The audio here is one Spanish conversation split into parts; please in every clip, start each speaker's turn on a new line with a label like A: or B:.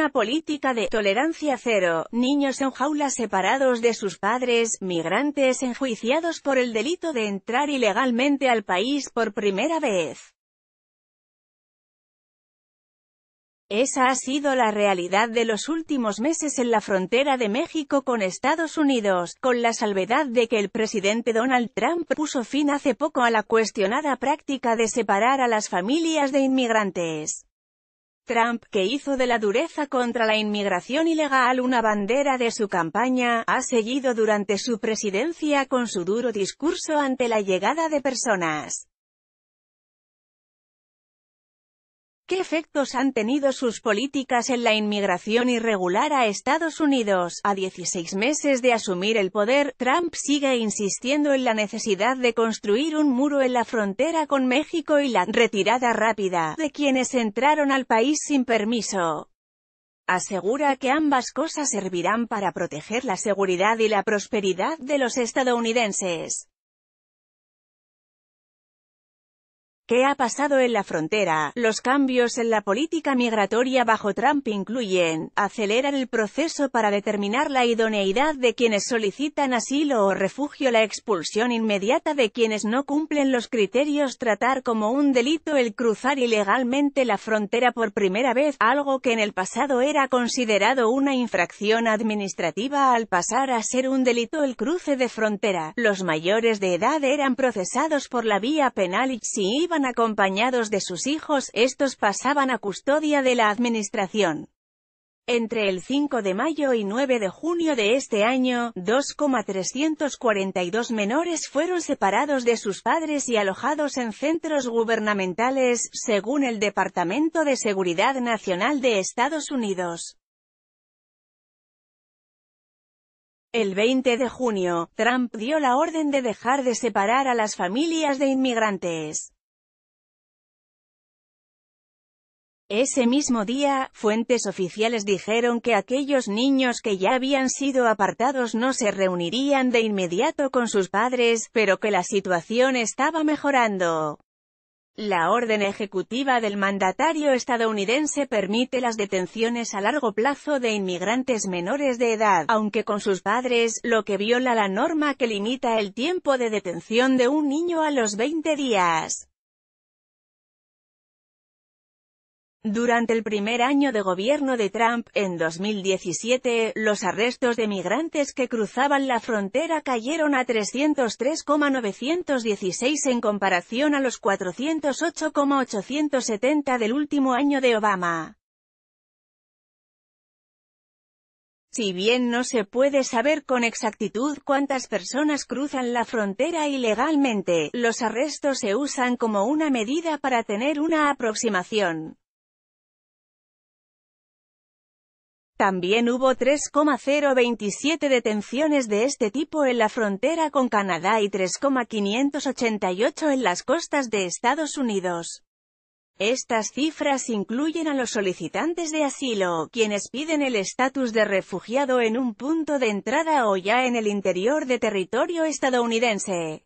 A: una política de tolerancia cero, niños en jaulas separados de sus padres, migrantes enjuiciados por el delito de entrar ilegalmente al país por primera vez. Esa ha sido la realidad de los últimos meses en la frontera de México con Estados Unidos, con la salvedad de que el presidente Donald Trump puso fin hace poco a la cuestionada práctica de separar a las familias de inmigrantes. Trump, que hizo de la dureza contra la inmigración ilegal una bandera de su campaña, ha seguido durante su presidencia con su duro discurso ante la llegada de personas ¿Qué efectos han tenido sus políticas en la inmigración irregular a Estados Unidos? A 16 meses de asumir el poder, Trump sigue insistiendo en la necesidad de construir un muro en la frontera con México y la retirada rápida de quienes entraron al país sin permiso asegura que ambas cosas servirán para proteger la seguridad y la prosperidad de los estadounidenses. ¿Qué ha pasado en la frontera? Los cambios en la política migratoria bajo Trump incluyen, acelerar el proceso para determinar la idoneidad de quienes solicitan asilo o refugio, la expulsión inmediata de quienes no cumplen los criterios, tratar como un delito el cruzar ilegalmente la frontera por primera vez, algo que en el pasado era considerado una infracción administrativa al pasar a ser un delito el cruce de frontera. Los mayores de edad eran procesados por la vía penal y si iban acompañados de sus hijos, estos pasaban a custodia de la administración. Entre el 5 de mayo y 9 de junio de este año, 2,342 menores fueron separados de sus padres y alojados en centros gubernamentales, según el Departamento de Seguridad Nacional de Estados Unidos. El 20 de junio, Trump dio la orden de dejar de separar a las familias de inmigrantes. Ese mismo día, fuentes oficiales dijeron que aquellos niños que ya habían sido apartados no se reunirían de inmediato con sus padres, pero que la situación estaba mejorando. La orden ejecutiva del mandatario estadounidense permite las detenciones a largo plazo de inmigrantes menores de edad, aunque con sus padres, lo que viola la norma que limita el tiempo de detención de un niño a los 20 días. Durante el primer año de gobierno de Trump, en 2017, los arrestos de migrantes que cruzaban la frontera cayeron a 303,916 en comparación a los 408,870 del último año de Obama. Si bien no se puede saber con exactitud cuántas personas cruzan la frontera ilegalmente, los arrestos se usan como una medida para tener una aproximación. También hubo 3,027 detenciones de este tipo en la frontera con Canadá y 3,588 en las costas de Estados Unidos. Estas cifras incluyen a los solicitantes de asilo, quienes piden el estatus de refugiado en un punto de entrada o ya en el interior de territorio estadounidense.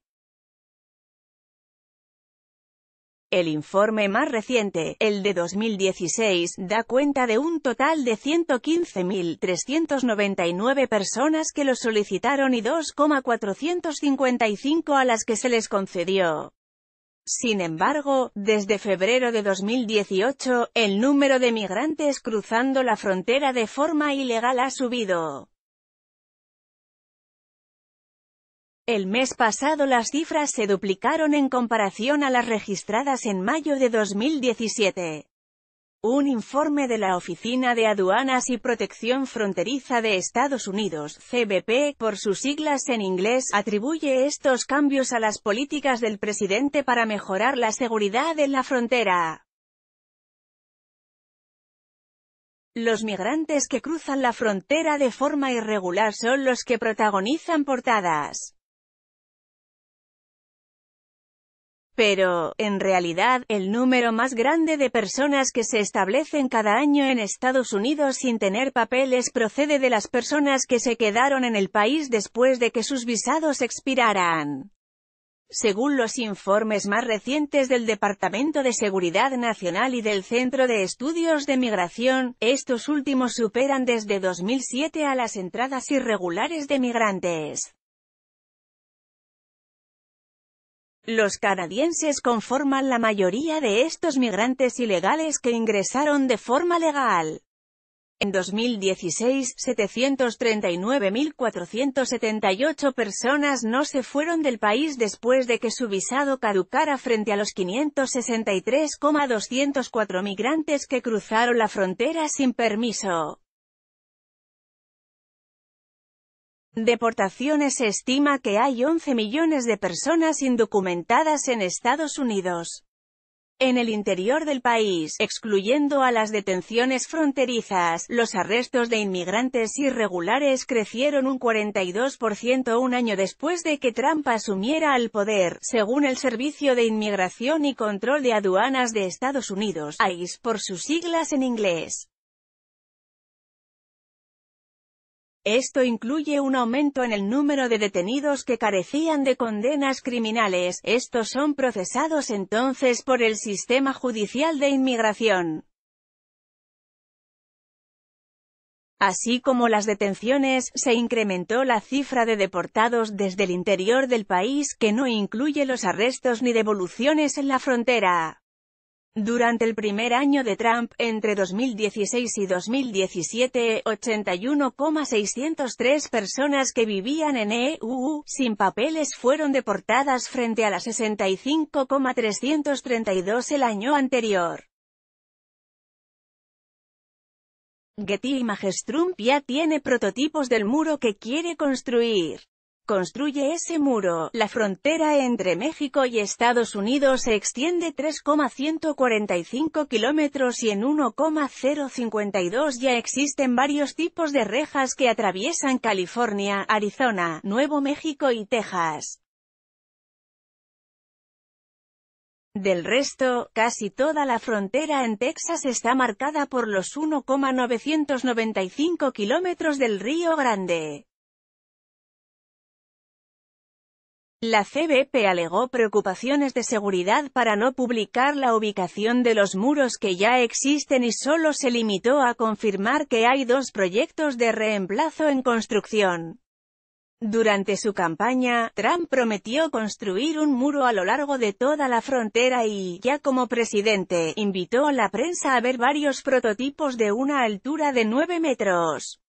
A: El informe más reciente, el de 2016, da cuenta de un total de 115.399 personas que lo solicitaron y 2,455 a las que se les concedió. Sin embargo, desde febrero de 2018, el número de migrantes cruzando la frontera de forma ilegal ha subido. El mes pasado las cifras se duplicaron en comparación a las registradas en mayo de 2017. Un informe de la Oficina de Aduanas y Protección Fronteriza de Estados Unidos, CBP, por sus siglas en inglés, atribuye estos cambios a las políticas del presidente para mejorar la seguridad en la frontera. Los migrantes que cruzan la frontera de forma irregular son los que protagonizan portadas. Pero, en realidad, el número más grande de personas que se establecen cada año en Estados Unidos sin tener papeles procede de las personas que se quedaron en el país después de que sus visados expiraran. Según los informes más recientes del Departamento de Seguridad Nacional y del Centro de Estudios de Migración, estos últimos superan desde 2007 a las entradas irregulares de migrantes. Los canadienses conforman la mayoría de estos migrantes ilegales que ingresaron de forma legal. En 2016, 739.478 personas no se fueron del país después de que su visado caducara frente a los 563,204 migrantes que cruzaron la frontera sin permiso. Deportaciones Se estima que hay 11 millones de personas indocumentadas en Estados Unidos. En el interior del país, excluyendo a las detenciones fronterizas, los arrestos de inmigrantes irregulares crecieron un 42% un año después de que Trump asumiera el poder, según el Servicio de Inmigración y Control de Aduanas de Estados Unidos, ICE por sus siglas en inglés. Esto incluye un aumento en el número de detenidos que carecían de condenas criminales, estos son procesados entonces por el sistema judicial de inmigración. Así como las detenciones, se incrementó la cifra de deportados desde el interior del país que no incluye los arrestos ni devoluciones en la frontera. Durante el primer año de Trump, entre 2016 y 2017, 81,603 personas que vivían en EU sin papeles fueron deportadas frente a las 65,332 el año anterior. Getty y ya tiene prototipos del muro que quiere construir. Construye ese muro. La frontera entre México y Estados Unidos se extiende 3,145 kilómetros y en 1,052 ya existen varios tipos de rejas que atraviesan California, Arizona, Nuevo México y Texas. Del resto, casi toda la frontera en Texas está marcada por los 1,995 kilómetros del Río Grande. La CBP alegó preocupaciones de seguridad para no publicar la ubicación de los muros que ya existen y solo se limitó a confirmar que hay dos proyectos de reemplazo en construcción. Durante su campaña, Trump prometió construir un muro a lo largo de toda la frontera y, ya como presidente, invitó a la prensa a ver varios prototipos de una altura de 9 metros.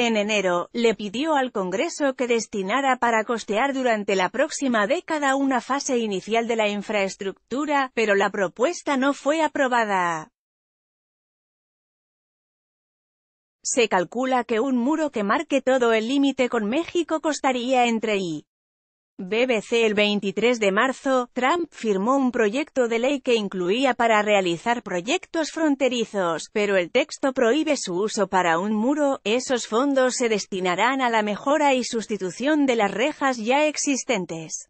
A: En enero, le pidió al Congreso que destinara para costear durante la próxima década una fase inicial de la infraestructura, pero la propuesta no fue aprobada. Se calcula que un muro que marque todo el límite con México costaría entre y BBC El 23 de marzo, Trump firmó un proyecto de ley que incluía para realizar proyectos fronterizos, pero el texto prohíbe su uso para un muro, esos fondos se destinarán a la mejora y sustitución de las rejas ya existentes.